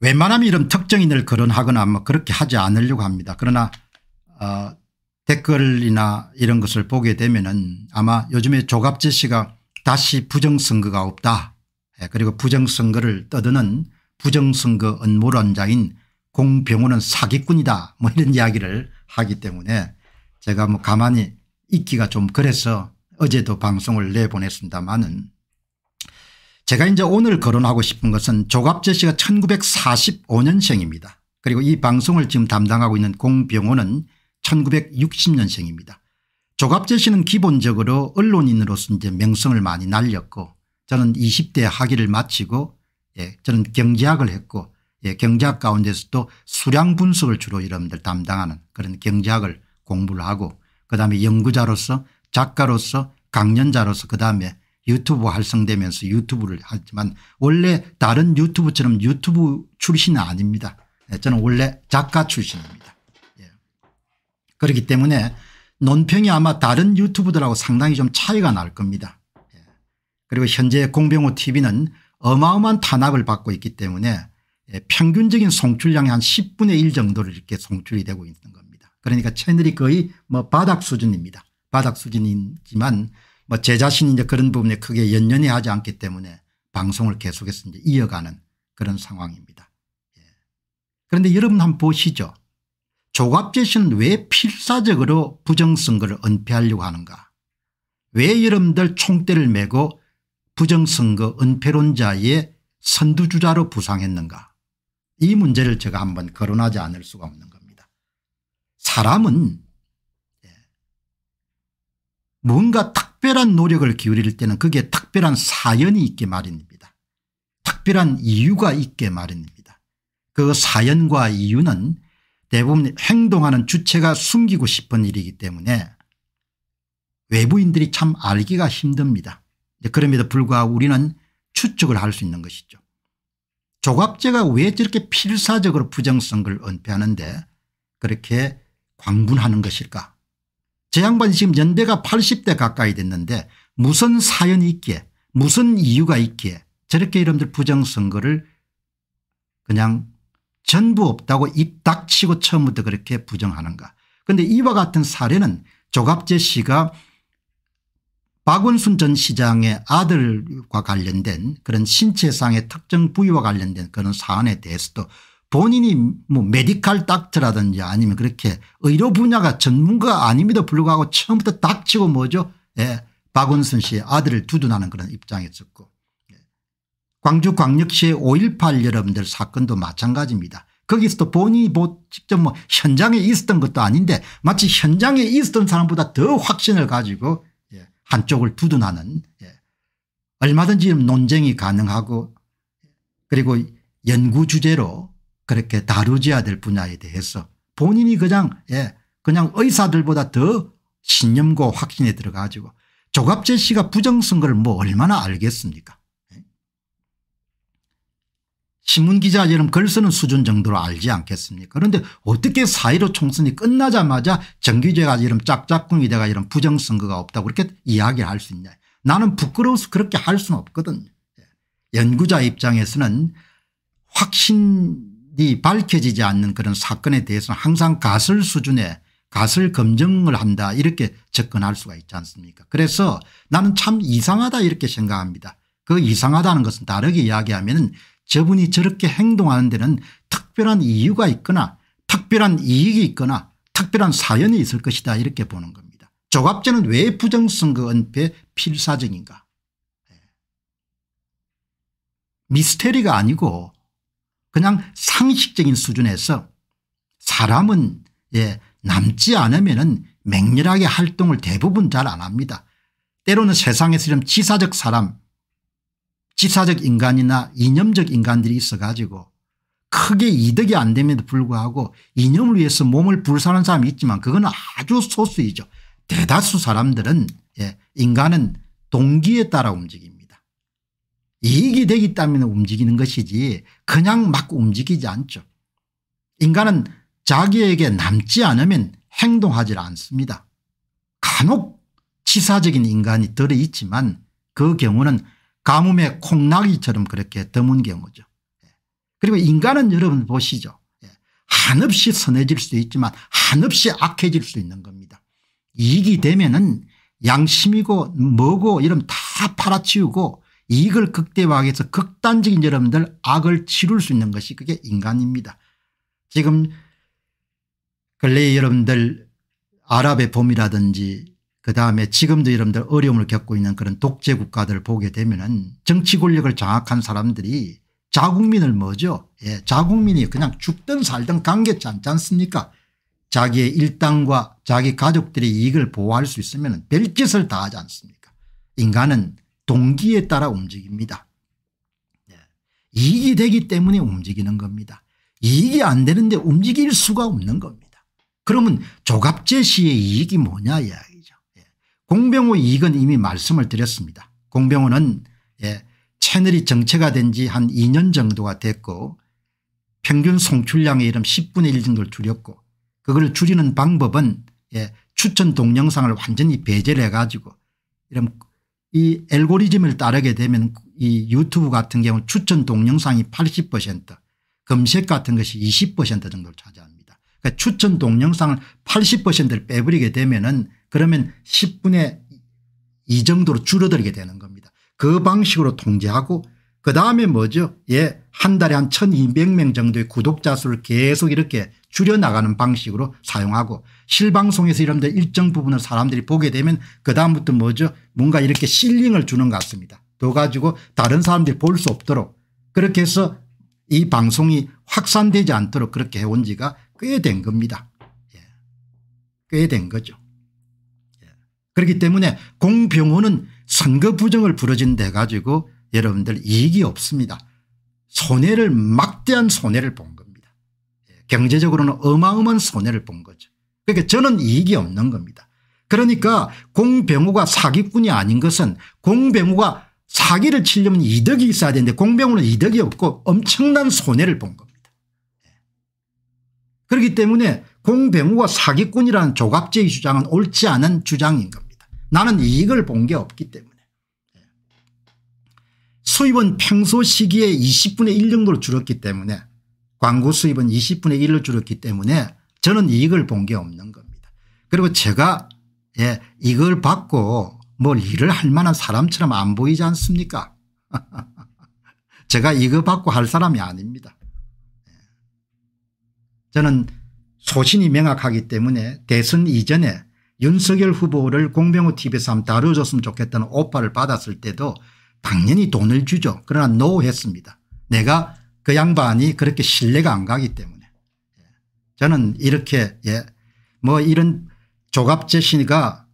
웬만하면 이런 특정인을 거론하거나 뭐 그렇게 하지 않으려고 합니다. 그러나 어 댓글이나 이런 것을 보게 되면은 아마 요즘에 조갑재 씨가 다시 부정선거가 없다 예, 그리고 부정선거를 떠드는 부정선거 음모론자인 공병호는 사기꾼이다 뭐 이런 이야기를 하기 때문에 제가 뭐 가만히 있기가 좀 그래서 어제도 방송을 내보냈습니다마는 제가 이제 오늘 거론하고 싶은 것은 조갑재 씨가 1945년생입니다. 그리고 이 방송을 지금 담당하고 있는 공병호는 1960년생입니다. 조갑재 씨는 기본적으로 언론인으로서 이제 명성을 많이 날렸고 저는 20대 학위를 마치고 예, 저는 경제학을 했고 예, 경제학 가운데서도 수량 분석을 주로 여러분들 담당하는 그런 경제학을 공부를 하고 그다음에 연구자로서 작가로서 강연자로서 그다음에 유튜브 활성되면서 유튜브를 하지만 원래 다른 유튜브처럼 유튜브 출신은 아닙니다. 예, 저는 원래 작가 출신입니다. 예. 그렇기 때문에 논평이 아마 다른 유튜브들하고 상당히 좀 차이가 날 겁니다. 예. 그리고 현재 공병호 tv는 어마어마한 탄압을 받고 있기 때문에 예. 평균적인 송출량이 한 10분의 1 정도를 이렇게 송출이 되고 있는 겁니다. 그러니까 채널이 거의 뭐 바닥 수준입니다. 바닥 수준이지만 뭐제 자신이 이제 그런 부분에 크게 연연해 하지 않기 때문에 방송을 계속해서 이제 이어가는 그런 상황입니다. 예. 그런데 여러분 한번 보시죠. 조갑재 씨는 왜 필사적으로 부정선거를 은폐하려고 하는가 왜 여러분들 총대를 메고 부정선거 은폐론자의 선두주자로 부상했는가 이 문제를 제가 한번 거론하지 않을 수가 없는 겁니다. 사람은 예, 뭔가 탁 특별한 노력을 기울일 때는 그게 특별한 사연이 있게 마련입니다. 특별한 이유가 있게 마련입니다. 그 사연과 이유는 대부분 행동하는 주체가 숨기고 싶은 일이기 때문에 외부인들이 참 알기가 힘듭니다. 네, 그럼에도 불구하고 우리는 추측을 할 수 있는 것이죠. 조갑제가 왜 저렇게 필사적으로 부정선거 은폐하는데 그렇게 광분하는 것일까 제양반 지금 연대가 80대 가까이 됐는데 무슨 사연이 있기에 무슨 이유가 있기에 저렇게 여러분들 부정선거를 그냥 전부 없다고 입 닥치고 처음부터 그렇게 부정하는가. 그런데 이와 같은 사례는 조갑재 씨가 박원순 전 시장의 아들과 관련된 그런 신체상의 특정 부위와 관련된 그런 사안에 대해서도 본인이 뭐 메디컬 닥터라든지 아니면 그렇게 의료 분야가 전문가 아님에도 불구하고 처음부터 닥치고 뭐죠 예. 박원순 씨의 아들을 두둔하는 그런 입장이었었고 예. 광주광역시의 5.18 여러분들 사건도 마찬가지입니다. 거기서도 본인이 뭐 직접 뭐 현장에 있었던 것도 아닌데 마치 현장에 있었던 사람보다 더 확신을 가지고 예. 한쪽을 두둔하는 예. 얼마든지 논쟁이 가능하고 그리고 연구 주제로 그렇게 다루져야 될 분야에 대해서 본인이 그냥 예 그냥 의사들보다 더 신념과 확신에 들어가지고 조갑재 씨가 부정선거를 뭐 얼마나 알겠습니까 예? 신문기자 여러분 글 쓰는 수준 정도로 알지 않겠습니까 그런데 어떻게 사1 5 총선이 끝나자마자 정규제가 이런 짝짝꿍이 돼가 이런 부정선거가 없다고 그렇게 이야기를 할수 있냐 나는 부끄러워서 그렇게 할 수는 없거든요 예. 연구자 입장에서는 확신 이 밝혀지지 않는 그런 사건에 대해서는 항상 가설 수준의 가설 검증을 한다 이렇게 접근할 수가 있지 않습니까 그래서 나는 참 이상하다 이렇게 생각합니다. 그 이상하다는 것은 다르게 이야기하면 저분이 저렇게 행동하는 데는 특별한 이유가 있거나 특별한 이익이 있거나 특별한 사연이 있을 것이다 이렇게 보는 겁니다. 조갑제는 왜 부정선거 은폐 필사적인가 예. 미스테리가 아니고 그냥 상식적인 수준에서 사람은 예, 남지 않으면 맹렬하게 활동을 대부분 잘 안 합니다. 때로는 세상에서 이 지사적 사람 지사적 인간이나 이념적 인간들이 있어가지고 크게 이득이 안 됨에도 불구하고 이념을 위해서 몸을 불사하는 사람이 있지만 그건 아주 소수이죠. 대다수 사람들은 예, 인간은 동기에 따라 움직입니다. 이익이 되기 때문에 움직이는 것이지 그냥 막 움직이지 않죠. 인간은 자기에게 남지 않으면 행동하지 않습니다. 간혹 치사적인 인간이 들어있지만 그 경우는 가뭄의 콩나기처럼 그렇게 드문 경우죠. 그리고 인간은 여러분 보시죠. 한없이 선해질 수 있지만 한없이 악해질 수 있는 겁니다. 이익이 되면 은 양심이고 뭐고 이러다 팔아치우고 이익을 극대화해서 하기위 극단적인 여러분들 악을 치룰 수 있는 것이 그게 인간입니다. 지금 근래에 여러분들 아랍의 봄이라든지 그다음에 지금도 여러분들 어려움을 겪고 있는 그런 독재 국가들을 보게 되면 은 정치 권력을 장악한 사람들이 자국민을 뭐죠 예, 자국민이 그냥 죽든 살든 관계치 않지 않습니까 자기의 일당과 자기 가족들의 이익을 보호할 수 있으면 별짓을 다 하지 않습니까 인간은 동기에 따라 움직입니다. 예. 이익이 되기 때문에 움직이는 겁니다. 이익이 안 되는데 움직일 수가 없는 겁니다. 그러면 조갑제시의 이익이 뭐냐 이야기죠. 예. 공병호 이익은 이미 말씀을 드렸습니다. 공병호는 예, 채널이 정체가 된 지 한 2년 정도가 됐고 평균 송출량의 이름 10분의 1 정도를 줄였고 그걸 줄이는 방법은 추천 동영상을 완전히 배제를 해가지고 이런 이 알고리즘을 따르게 되면 이 유튜브 같은 경우 추천 동영상이 80% 검색 같은 것이 20% 정도를 차지합니다. 그러니까 추천 동영상을 80%를 빼버리게 되면은 그러면 10분의 2 정도로 줄어들게 되는 겁니다. 그 방식으로 통제하고 그 다음에 뭐죠 예한 달에 한 1200명 정도의 구독자 수를 계속 이렇게 줄여나가는 방식으로 사용하고 실방송에서 이런 데 일정 부분을 사람들이 보게 되면 그다음부터 뭐죠 뭔가 이렇게 실링을 주는 것 같습니다. 더 가지고 다른 사람들이 볼 수 없도록 그렇게 해서 이 방송이 확산되지 않도록 그렇게 해온 지가 꽤 된 겁니다. 예. 꽤된 거죠. 예. 그렇기 때문에 공병호는 선거 부정을 부러진 데 가지고 여러분들 이익이 없습니다. 손해를 막대한 손해를 본 겁니다. 예. 경제적으로는 어마어마한 손해를 본 거죠. 그러니까 저는 이익이 없는 겁니다. 그러니까 공병우가 사기꾼이 아닌 것은 공병우가 사기를 치려면 이득이 있어야 되는데 공병우는 이득이 없고 엄청난 손해를 본 겁니다. 그렇기 때문에 공병우가 사기꾼이라는 조갑제의 주장은 옳지 않은 주장인 겁니다. 나는 이익을 본 게 없기 때문에. 수입은 평소 시기에 20분의 1 정도로 줄었기 때문에 광고 수입은 20분의 1로 줄었기 때문에 저는 이익을 본 게 없는 그리고 제가 예, 이걸 받고 뭘 일을 할 만한 사람처럼 안 보이지 않습니까? 제가 이거 받고 할 사람이 아닙니다. 예. 저는 소신이 명확하기 때문에 대선 이전에 윤석열 후보를 공병호 TV에서 한번 다뤄줬으면 좋겠다는 오빠를 받았을 때도 당연히 돈을 주죠. 그러나 노 했습니다. 내가 그 양반이 그렇게 신뢰가 안 가기 때문에 예. 저는 이렇게 예, 뭐 이런 조갑재씨가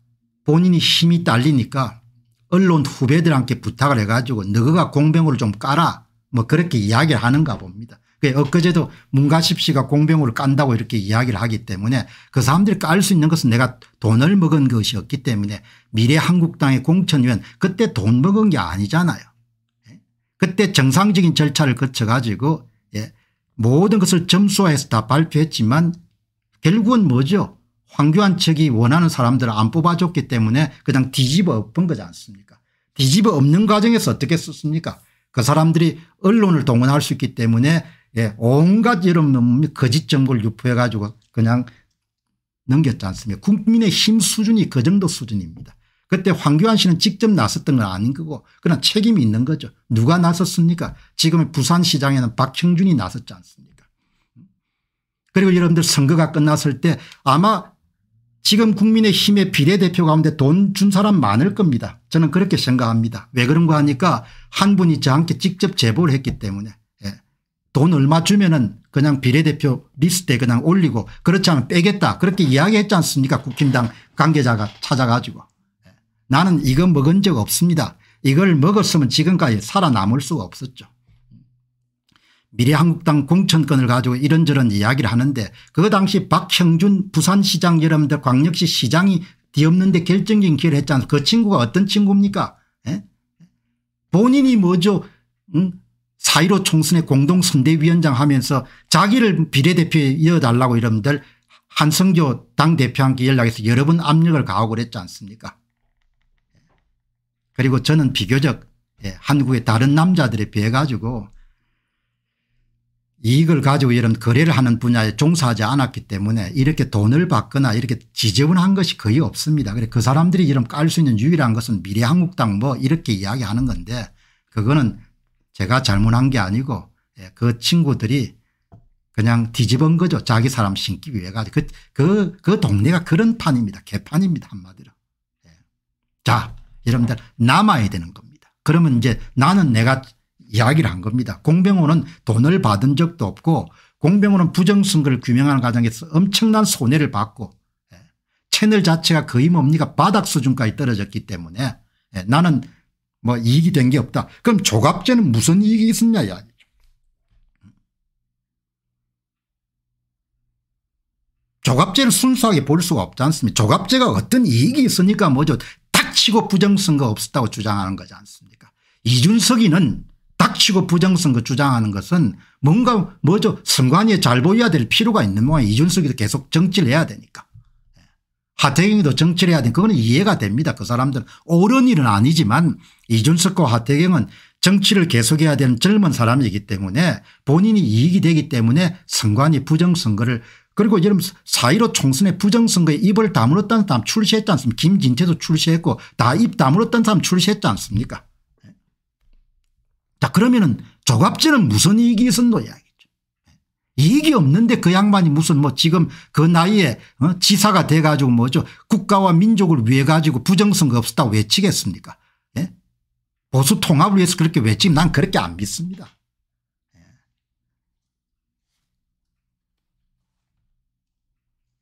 본인이 힘이 딸리니까 언론 후배들한테 부탁을 해가지고 너가 공병호를 좀 까라 뭐 그렇게 이야기를 하는가 봅니다. 엊그제도 문가십 씨가 공병호를 깐다고 이렇게 이야기를 하기 때문에 그 사람들이 깔 수 있는 것은 내가 돈을 먹은 것이었기 때문에 미래한국당의 공천위원 그때 돈 먹은 게 아니잖아요. 예? 그때 정상적인 절차를 거쳐 가지고 예, 모든 것을 점수화해서 다 발표했지만 결국은 뭐죠 황교안 측이 원하는 사람들을 안 뽑아줬기 때문에 그냥 뒤집어 엎은 거지 않습니까 뒤집어 엎는 과정에서 어떻게 썼습니까 그 사람들이 언론을 동원할 수 있기 때문에 예, 온갖 여러분 거짓 정보를 유포해 가지고 그냥 넘겼지 않습니까 국민의 힘 수준이 그 정도 수준입니다. 그때 황교안 씨는 직접 나섰던 건 아닌 거고 그냥 책임이 있는 거죠. 누가 나섰습니까 지금 부산시장에는 박형준이 나섰지 않습니까 그리고 여러분들 선거가 끝났을 때 아마 지금 국민의힘의 비례대표 가운데 돈 준 사람 많을 겁니다. 저는 그렇게 생각합니다. 왜 그런가 하니까 한 분이 저한테 직접 제보를 했기 때문에 예. 돈 얼마 주면은 그냥 비례대표 리스트에 그냥 올리고 그렇지 않으면 빼겠다 그렇게 이야기했지 않습니까 국힘당 관계자가 찾아가지고 예. 나는 이거 먹은 적 없습니다. 이걸 먹었으면 지금까지 살아남을 수가 없었죠. 미래한국당 공천권을 가지고 이런저런 이야기를 하는데 그 당시 박형준 부산시장 여러분들 광역시 시장이 뒤엎는데 결정적인 기회를 했지 않습니까 그 친구가 어떤 친구입니까 에? 예? 본인이 뭐죠 응? 4.15 총선의 공동선대위원장 하면서 자기를 비례대표에 이어달라고 여러분들 한성교 당대표한테 연락해서 여러 번 압력을 가하고 그랬지 않습니까 그리고 저는 비교적 예, 한국의 다른 남자들에 비해 가지고 이익을 가지고 이런 거래를 하는 분야에 종사하지 않았기 때문에 이렇게 돈을 받거나 이렇게 지저분한 것이 거의 없습니다. 그래 그 사람들이 이런 깔 수 있는 유일한 것은 미래한국당 뭐 이렇게 이야기하는 건데 그거는 제가 잘못한 게 아니고 예, 그 친구들이 그냥 뒤집은 거죠. 자기 사람 신기 위해 가지고 그, 그, 그 동네가 그런 판입니다. 개판입니다. 한마디로. 예. 자, 여러분들 남아야 되는 겁니다. 그러면 이제 나는 내가 이야기를 한 겁니다. 공병호는 돈을 받은 적도 없고 공병호는 부정선거를 규명하는 과정에서 엄청난 손해를 받고 예, 채널 자체가 거의 뭡니까 바닥 수준까지 떨어졌기 때문에 예, 나는 뭐 이익이 된 게 없다. 그럼 조갑제는 무슨 이익이 있었냐 이야기죠. 조갑제를 순수하게 볼 수가 없지 않습니까 조갑제가 어떤 이익이 있으니까 뭐죠 닥치고 부정선거 없었다고 주장하는 거지 않습니까 이준석이는 치고 부정선거 주장하는 것은 뭔가 뭐죠 선관위에 잘 보여야 될 필요가 있는 모양 이준석이도 계속 정치를 해야 되니까. 예. 하태경이도 정치를 해야 되니까 그거는 이해가 됩니다. 그 사람들은 옳은 일은 아니지만 이준석과 하태경은 정치를 계속해야 되는 젊은 사람이기 때문에 본인이 이익이 되기 때문에 선관위 부정선거를 그리고 여러분 사1로 총선에 부정선거에 입을 다물었다는 사람 출시했지 않습니까 김진태도 출시했고 다 입 다물었다는 사람 출시했지 않습니까 자 그러면은 조갑제은 무슨 이익이 있었노 야 예. 이익이 없는데 그 양반이 무슨 뭐 지금 그 나이에 어? 지사가 돼가지고 뭐죠 국가와 민족을 위해 가지고 부정선거 없었다고 외치겠습니까. 예? 보수 통합을 위해서 그렇게 외치면 난 그렇게 안 믿습니다. 예.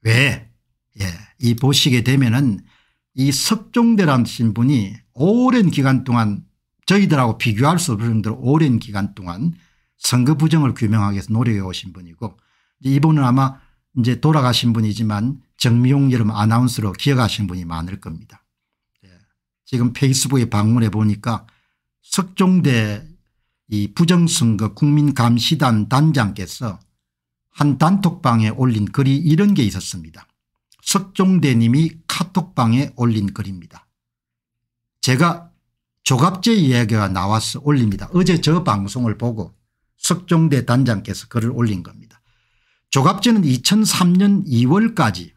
왜? 예. 이 보시게 되면은 이석종대라 신분이 오랜 기간 동안 저희들하고 비교할 수 없을 정도로 오랜 기간 동안 선거 부정을 규명하기 위해서 노력해 오신 분이고 이분은 아마 이제 돌아가신 분이지만 정미용 여름 아나운서로 기억하신 분이 많을 겁니다. 예. 지금 페이스북에 방문해 보니까 석종대 이 부정선거 국민감시단 단장께서 한 단톡방에 올린 글이 이런 게 있었습니다. 석종대님이 카톡방에 올린 글입니다. 제가 조갑제 이야기가 나와서 올립니다. 어제 저 방송을 보고 석종대 단장께서 글을 올린 겁니다. 조갑제는 2003년 2월까지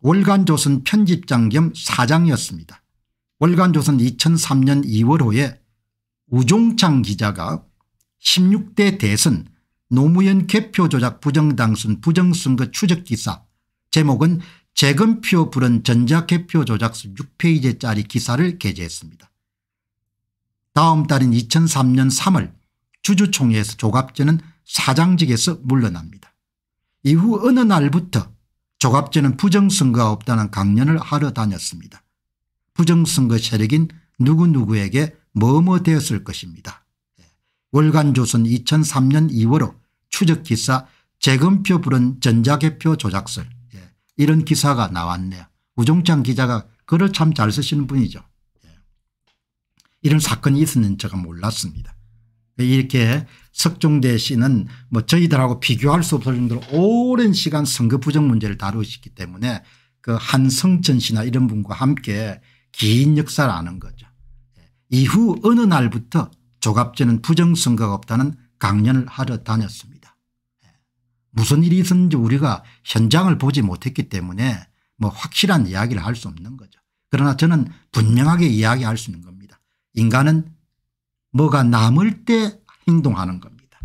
월간조선 편집장 겸 사장이었습니다. 월간조선 2003년 2월호에 우종창 기자가 16대 대선 노무현 개표 조작 부정당선 부정선거 추적기사 제목은 재검표 불은 전자개표 조작수 6페이지짜리 기사를 게재했습니다. 다음 달인 2003년 3월 주주총회에서 조갑제는 사장직에서 물러납니다. 이후 어느 날부터 조갑제는 부정선거가 없다는 강연을 하러 다녔습니다. 부정선거 세력인 누구누구에게 뭐뭐 되었을 것입니다. 월간조선 2003년 2월호 추적기사 재검표 부른 전자개표 조작설 이런 기사가 나왔네요. 우종창 기자가 글을 참 잘 쓰시는 분이죠. 이런 사건이 있었는 제가 몰랐습니다. 이렇게 석종대 씨는 뭐 저희들하고 비교할 수 없을 정도로 오랜 시간 선거 부정 문제를 다루셨기 때문에 그 한성천 씨나 이런 분과 함께 긴 역사를 아는 거죠. 이후 어느 날부터 조갑제는 부정선거가 없다는 강연을 하러 다녔습니다. 무슨 일이 있었는지 우리가 현장을 보지 못했기 때문에 뭐 확실한 이야기를 할 수 없는 거죠. 그러나 저는 분명하게 이야기할 수 있는 겁니다. 인간은 뭐가 남을 때 행동하는 겁니다.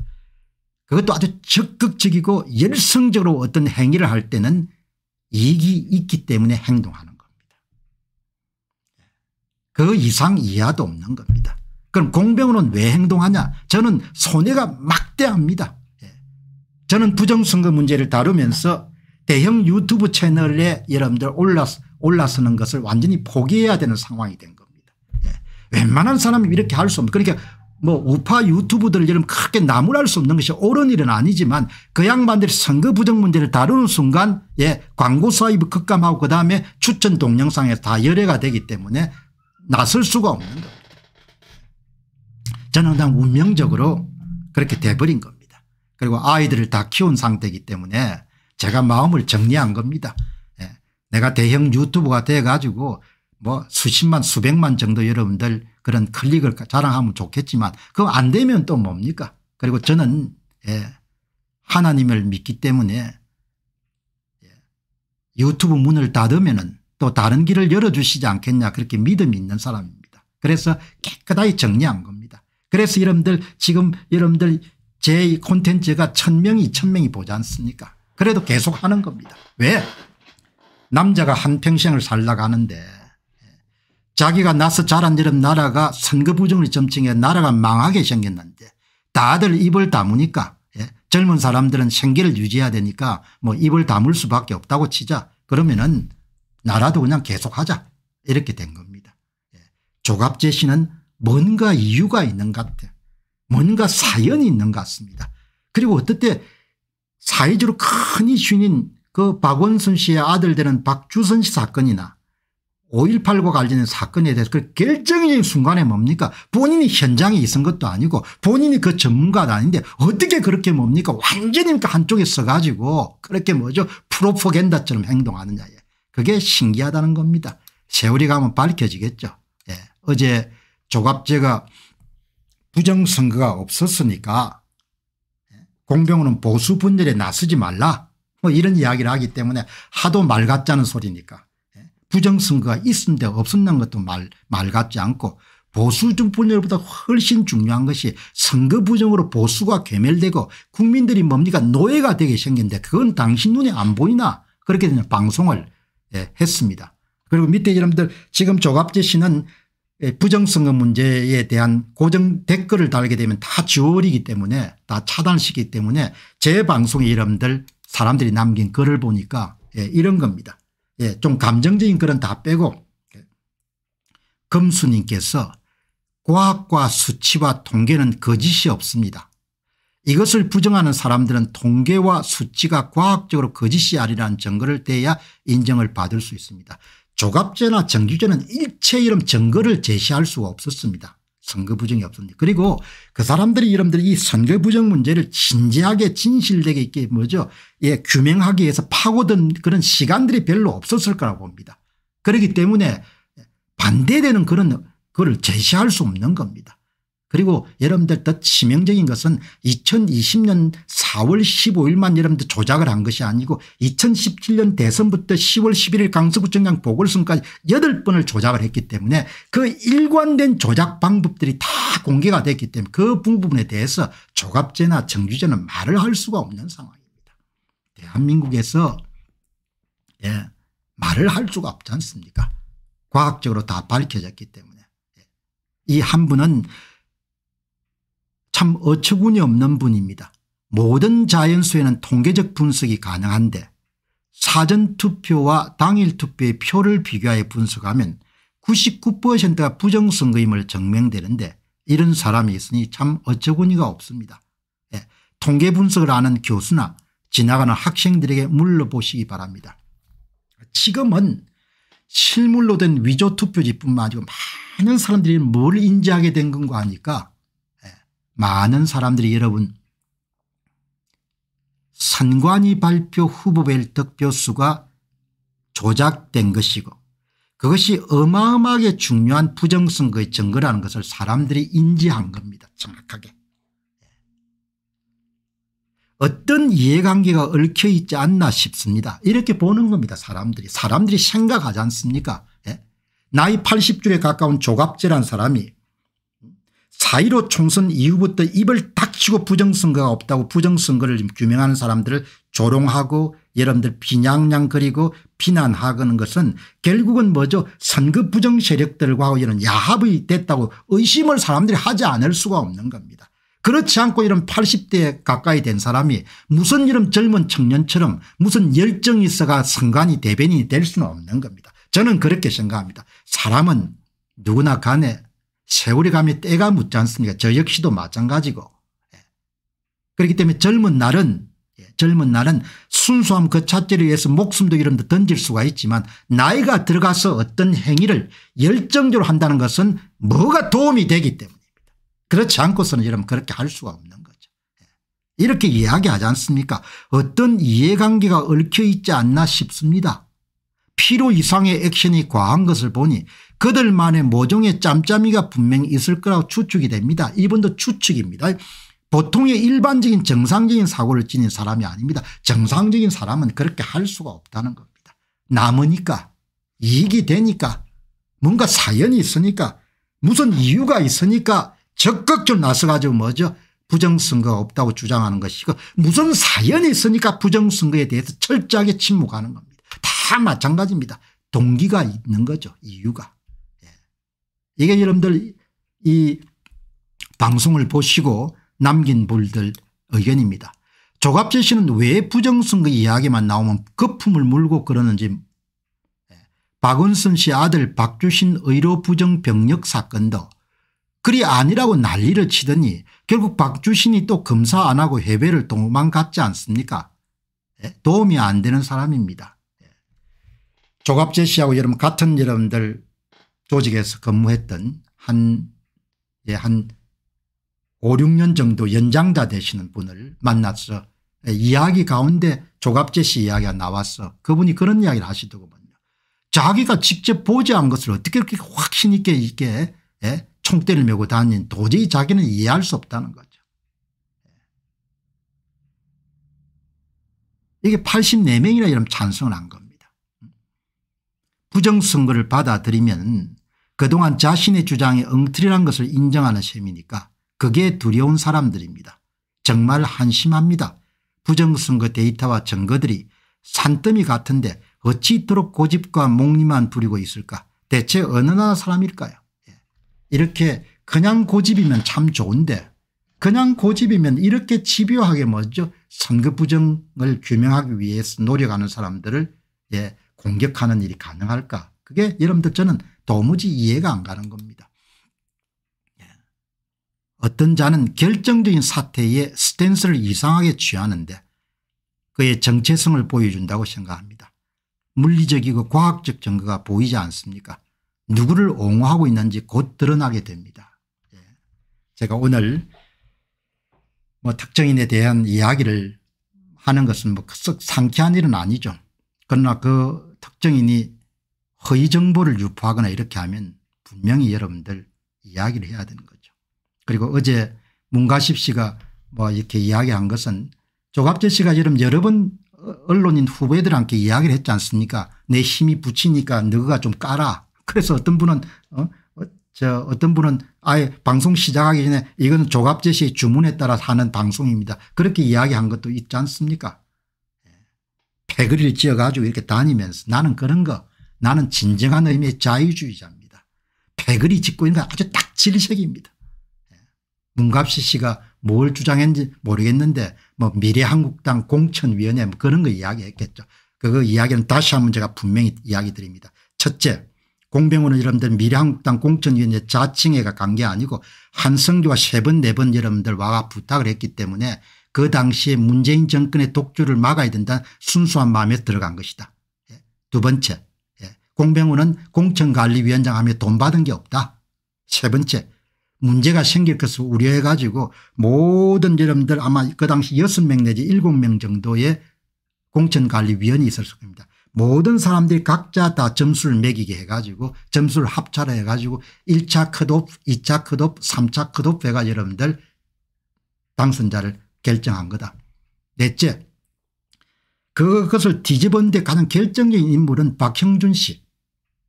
그것도 아주 적극적이고 열성적으로 어떤 행위를 할 때는 이익이 있기 때문에 행동하는 겁니다. 그 이상 이하도 없는 겁니다. 그럼 공병으로는 왜 행동하냐 저는 손해가 막대합니다. 예. 저는 부정선거 문제를 다루면서 대형 유튜브 채널에 여러분들 올라, 서는 것을 완전히 포기해야 되는 상황이 된 겁니다. 웬만한 사람이 이렇게 할 수 없는 그러니까 뭐 우파 유튜브들을 여러분 크게 나무랄 수 없는 것이 옳은 일은 아니지만 그 양반들이 선거 부정 문제를 다루는 순간 예 광고 사입을 급감하고 그다음에 추천 동영상에 다 열애가 되기 때문에 나설 수가 없는 겁니다. 저는 그냥 운명적으로 그렇게 돼버린 겁니다. 그리고 아이들을 다 키운 상태이기 때문에 제가 마음을 정리한 겁니다. 예. 내가 대형 유튜브가 돼가지고 뭐 수십만 수백만 정도 여러분들 그런 클릭을 자랑하면 좋겠지만 그거 안 되면 또 뭡니까 그리고 저는 예 하나님을 믿기 때문에 예, 유튜브 문을 닫으면 또 다른 길을 열어주시지 않겠냐 그렇게 믿음이 있는 사람입니다. 그래서 깨끗하게 정리한 겁니다. 그래서 여러분들 지금 여러분들 제 콘텐츠가 천명이 천명이 보지 않습니까 그래도 계속 하는 겁니다. 왜 남자가 한평생을 살라가는데 자기가 나서 자란 이름 나라가 선거 부정을 점증해 나라가 망하게 생겼는데 다들 입을 다무니까 예? 젊은 사람들은 생계를 유지해야 되니까 뭐 입을 다물 수밖에 없다고 치자 그러면은 나라도 그냥 계속하자 이렇게 된 겁니다. 예. 조갑재 씨는 뭔가 이유가 있는 것 같아 요 뭔가 사연이 있는 것 같습니다. 그리고 어떨 때 사회적으로 큰 이슈인 그 박원순 씨의 아들 되는 박주선 씨 사건이나 5.18과 관련된 사건에 대해서 그 결정적인 순간에 뭡니까 본인이 현장에 있은 것도 아니고 본인이 그 전문가도 아닌데 어떻게 그렇게 뭡니까 완전히 그 한쪽에 서가지고 그렇게 뭐죠 프로포겐다처럼 행동하느냐 그게 신기하다는 겁니다. 세월이 가면 밝혀지겠죠. 예. 어제 조갑제가 부정선거가 없었으니까 공병호는 보수 분열에 나서지 말라 뭐 이런 이야기를 하기 때문에 하도 말같지 않은 소리니까 부정선거가 있었는데 없었는 것도 말, 말 같지 않고 보수 분열보다 훨씬 중요한 것이 선거 부정으로 보수가 괴멸되고 국민들이 뭡니까 노예가 되게 생긴데 그건 당신 눈에 안 보이나 그렇게 되는 방송을 예, 했습니다. 그리고 밑에 여러분들 지금 조갑재 씨는 예, 부정선거 문제에 대한 고정 댓글을 달게 되면 다 지워버리기 때문에 다 차단시키기 때문에 제 방송에 여러분들 사람들이 남긴 글을 보니까 예, 이런 겁니다. 예, 좀 감정적인 글은 다 빼고 예. 금수님께서 과학과 수치와 통계는 거짓이 없습니다. 이것을 부정하는 사람들은 통계와 수치가 과학적으로 거짓이 아니라는 증거를 대야 인정을 받을 수 있습니다. 조갑제나 정규제는 일체 이런 증거를 제시할 수가 없었습니다. 선거 부정이 없습니다. 그리고 그 사람들이 여러분들 이 선거 부정 문제를 진지하게 진실되게 있게 뭐죠 예 규명하기 위해서 파고든 그런 시간들이 별로 없었을 거라고 봅니다. 그렇기 때문에 반대되는 그런 거를 제시할 수 없는 겁니다. 그리고 여러분들 더 치명적인 것은 2020년 4월 15일만 여러분들 조작을 한 것이 아니고 2017년 대선부터 10월 11일 강서구청장 보궐선까지 8번을 조작을 했기 때문에 그 일관된 조작 방법들이 다 공개가 됐기 때문에 그 부분에 대해서 조갑제나 정규제는 말을 할 수가 없는 상황입니다. 대한민국에서 예, 말을 할 수가 없지 않습니까 과학적으로 다 밝혀졌기 때문에 예. 이한 분은 참 어처구니 없는 분입니다. 모든 자연수에는 통계적 분석이 가능한데 사전투표와 당일투표의 표를 비교하여 분석하면 99%가 부정선거임을 증명되는데 이런 사람이 있으니 참 어처구니가 없습니다. 예, 통계 분석을 아는 교수나 지나가는 학생들에게 물러보시기 바랍니다. 지금은 실물로 된 위조투표지뿐만 아니고 많은 사람들이 뭘 인지하게 된 건가 하니까 많은 사람들이 여러분 선관위 발표 후보벨 득표수가 조작된 것이고 그것이 어마어마하게 중요한 부정선거의 증거라는 것을 사람들이 인지한 겁니다. 정확하게. 어떤 이해관계가 얽혀있지 않나 싶습니다. 이렇게 보는 겁니다. 사람들이. 사람들이 생각하지 않습니까? 예? 나이 80줄에 가까운 조갑질한 사람이 4.15 총선 이후부터 입을 닥치고 부정선거가 없다고 부정선거를 규명하는 사람들을 조롱하고 여러분들 비냥냥 그리고 비난하는 것은 결국은 뭐죠 선거 부정 세력들과 이런 야합이 됐다고 의심을 사람들이 하지 않을 수가 없는 겁니다. 그렇지 않고 이런 80대 가까이 된 사람이 무슨 이런 젊은 청년처럼 무슨 열정이 있어가 선관이 대변인이 될 수는 없는 겁니다. 저는 그렇게 생각합니다. 사람은 누구나 간에 세월이 가면 때가 묻지 않습니까 저 역시도 마찬가지고 예. 그렇기 때문에 젊은 날은 예, 젊은 날은 순수함 그 자체를 위해서 목숨도 이름도 던질 수가 있지만 나이가 들어가서 어떤 행위를 열정적으로 한다는 것은 뭐가 도움이 되기 때문입니다. 그렇지 않고서는 여러분 그렇게 할 수가 없는 거죠. 예. 이렇게 이야기하지 않습니까 어떤 이해관계가 얽혀있지 않나 싶습니다. 필요 이상의 액션이 과한 것을 보니 그들만의 모종의 짬짬이가 분명히 있을 거라고 추측이 됩니다. 이분도 추측입니다. 보통의 일반적인 정상적인 사고를 지닌 사람이 아닙니다. 정상적인 사람은 그렇게 할 수가 없다는 겁니다. 남으니까 이익이 되니까 뭔가 사연이 있으니까 무슨 이유가 있으니까 적극적으로 나서가지고 뭐죠 부정선거가 없다고 주장하는 것이고 무슨 사연이 있으니까 부정선거에 대해서 철저하게 침묵하는 겁니다. 다 마찬가지입니다. 동기가 있는 거죠. 이유가. 예. 이게 여러분들 이 방송을 보시고 남긴 분들 의견입니다. 조갑재 씨는 왜 부정선거 이야기만 나오면 거품을 물고 그러는지 예. 박은순 씨 아들 박주신 의료 부정 병력 사건도 그리 아니라고 난리를 치더니 결국 박주신이 또 검사 안 하고 해외를 도망 갔지 않습니까 예. 도움이 안 되는 사람입니다. 조갑재 씨하고 여러분 같은 여러분들 조직에서 근무했던 한, 예, 한 5, 6년 정도 연장자 되시는 분을 만났어 이야기 가운데 조갑재 씨 이야기가 나왔어 그분이 그런 이야기를 하시더군요. 자기가 직접 보지 않은 것을 어떻게 그렇게 확신 있게 이게 예? 총대를 메고 다니는 도저히 자기는 이해할 수 없다는 거죠. 이게 84명이나 이런 찬성을 한 겁니다. 부정선거를 받아들이면 그동안 자신의 주장이엉터리란 것을 인정하는 셈이니까 그게 두려운 사람들입니다. 정말 한심합니다. 부정선거 데이터와 증거들이 산더미 같은데 어찌 이토록 고집과 목리만 부리고 있을까 대체 어느 나라 사람일까요 예. 이렇게 그냥 고집이면 참 좋은데 그냥 고집이면 이렇게 집요하게 뭐죠 선거 부정을 규명하기 위해서 노력하는 사람들을 예, 공격하는 일이 가능할까 그게 여러분들 저는 도무지 이해가 안 가는 겁니다. 예. 어떤 자는 결정적인 사태에 스탠스를 이상하게 취하는데 그의 정체성을 보여준다고 생각합니다. 물리적이고 과학적 증거가 보이지 않습니까 누구를 옹호하고 있는지 곧 드러나게 됩니다. 예. 제가 오늘 뭐 특정인에 대한 이야기를 하는 것은 뭐 썩 상쾌한 일은 아니죠. 그러나 그 특정인이 허위 정보를 유포하거나 이렇게 하면 분명히 여러분들 이야기를 해야 되는 거죠. 그리고 어제 문가십 씨가 뭐 이렇게 이야기한 것은 조갑재 씨가 여러분 여러 번 언론인 후배들한테 이야기를 했지 않습니까 내 힘이 붙이니까 너가 좀 까라 그래서 어떤 분은 어? 어? 저 어떤 분은 아예 방송 시작하기 전에 이건 조갑재 씨의 주문에 따라 하는 방송입니다 그렇게 이야기한 것도 있지 않습니까 대그리를 지어가지고 이렇게 다니면서 나는 그런 거 나는 진정한 의미의 자유주의자입니다. 패그리 짓고 있는 건 아주 딱 질색입니다. 예. 문갑시 씨가 뭘 주장했는지 모르겠는데 뭐 미래한국당 공천위원회 뭐 그런 거 이야기했겠죠. 그거 이야기는 다시 한번 제가 분명히 이야기 드립니다. 첫째 공병원는 여러분들 미래한국당 공천위원회 자칭회가 간 게 아니고 한성규와세번네번 네 여러분들 와 부탁을 했기 때문에 그 당시에 문재인 정권의 독주를 막아야 된다 순수한 마음에 들어간 것이다. 예. 두 번째 예. 공병호는 공천관리위원장 하며 돈 받은 게 없다. 세 번째 문제가 생길 것을 우려해 가지고 모든 여러분들 아마 그 당시 여섯 명 내지 일곱 명 정도의 공천관리위원이 있었을 겁니다. 모든 사람들이 각자 다 점수를 매기게 해가지고 점수를 합차를 해가지고 1차 컷오프 2차 컷오프 3차 컷오프 해가 여러분들 당선자를 결정한 거다. 넷째 그, 그것을 뒤집은 데 가장 결정적인 인물은 박형준 씨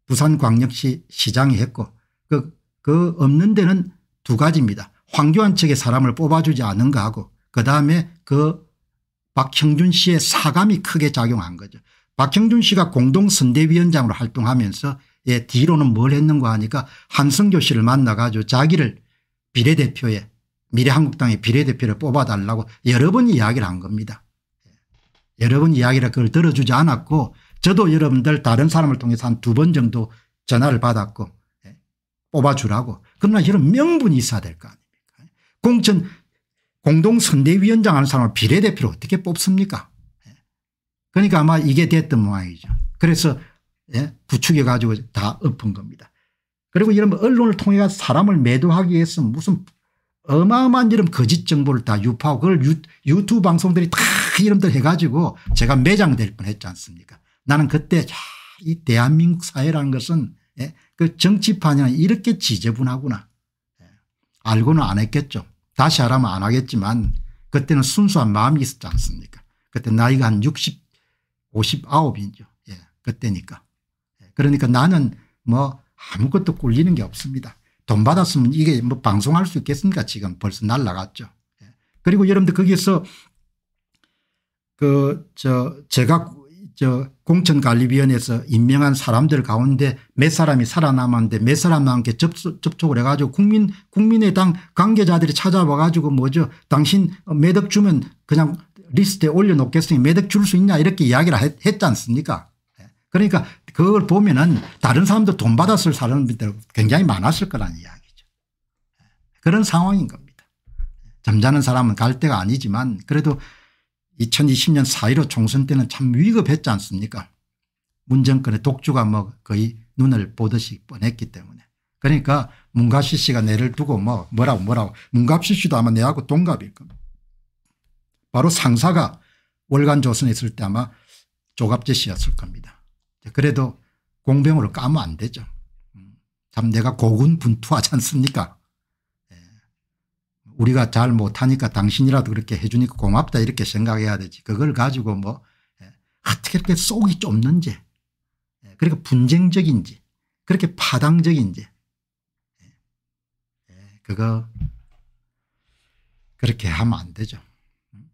부산광역시 시장이 했고 그, 그 없는 데는 두 가지입니다. 황교안 측의 사람을 뽑아주지 않은가 하고 그다음에 그 박형준 씨의 사감이 크게 작용한 거죠. 박형준 씨가 공동선대위원장으로 활동하면서 예, 뒤로는 뭘 했는가 하니까 한승교 씨를 만나 가지고 자기를 비례대표에 미래한국당의 비례대표를 뽑아달라고 여러 번 이야기를 한 겁니다. 여러 번 이야기를 그걸 들어주지 않았고 저도 여러분들 다른 사람을 통해서 한 두 번 정도 전화를 받았고 예, 뽑아주라고 그러나 이런 명분이 있어야 될 거 아닙니까 예. 공천 공동선대위원장 하는 사람을 비례대표로 어떻게 뽑습니까 예. 그러니까 아마 이게 됐던 모양이죠. 그래서 부추겨 가지고 다 엎은 겁니다. 그리고 이런 뭐 언론을 통해 서 사람을 매도하기 위해서 무슨 어마어마한 이름 거짓 정보를 다 유포하고 그걸 유, 유튜브 방송들이 다 이름들 해가지고 제가 매장될 뻔했지 않습니까 나는 그때 야, 이 대한민국 사회라는 것은 예, 그 정치판이나 이렇게 지저분하구나 예, 알고는 안 했겠죠 다시 하라면 안 하겠지만 그때는 순수한 마음이 있었지 않습니까 그때 나이가 한 60, 59이죠 예, 그때니까 예, 그러니까 나는 뭐 아무것도 꿀리는 게 없습니다 돈 받았으면 이게 뭐 방송할 수 있겠습니까 지금 벌써 날라갔죠. 예. 그리고 여러분들 거기서 그 저 제가 저 공천관리위원회에서 임명한 사람들 가운데 몇 사람이 살아남았는데 몇 사람한테 접속, 접촉을 해가지고 국민, 국민의당 관계자들이 찾아와 가지고 뭐죠 당신 매덕 주면 그냥 리스트에 올려놓겠으니 매덕 줄 수 있냐 이렇게 이야기를 했, 했지 않습니까 예. 그러니까 그걸 보면은 다른 사람도 돈 받았을 사람들 굉장히 많았을 거라는 이야기죠. 그런 상황인 겁니다. 점잖은 사람은 갈 데가 아니지만 그래도 2020년 4.15 총선 때는 참 위급했지 않습니까 문정권의 독주가 뭐 거의 눈을 보듯이 뻔했기 때문에 그러니까 문갑시 씨가 내를 두고 뭐 뭐라고 뭐라고 문갑시 씨도 아마 내하고 동갑일 겁니다. 바로 상사가 월간 조선에 있을 때 아마 조갑재 씨였을 겁니다. 그래도 공병으로 까면 안 되죠. 음, 참 내가 고군분투하지 않습니까 예. 우리가 잘 못하니까 당신이라도 그렇게 해주니까 고맙다 이렇게 생각해야 되지 그걸 가지고 뭐 예, 어떻게 이렇게 속이 좁는지 그러니까 분쟁적인지 그렇게 파당적인지 그거 그렇게 하면 안 되죠. 음.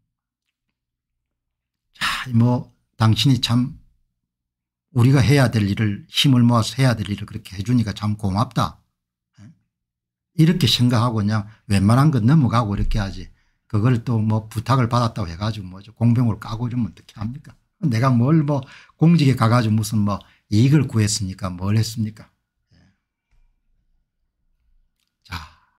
자, 뭐 당신이 참 우리가 해야 될 일을 힘을 모아서 해야 될 일을 그렇게 해주니까 참 고맙다. 이렇게 생각하고 그냥 웬만한 건 넘어가고 이렇게 하지. 그걸 또 뭐 부탁을 받았다고 해가지고 뭐 공병을 까고 좀 어떻게 합니까? 내가 뭘 뭐 공직에 가가지고 무슨 뭐 이익을 구했으니까 뭘 했습니까?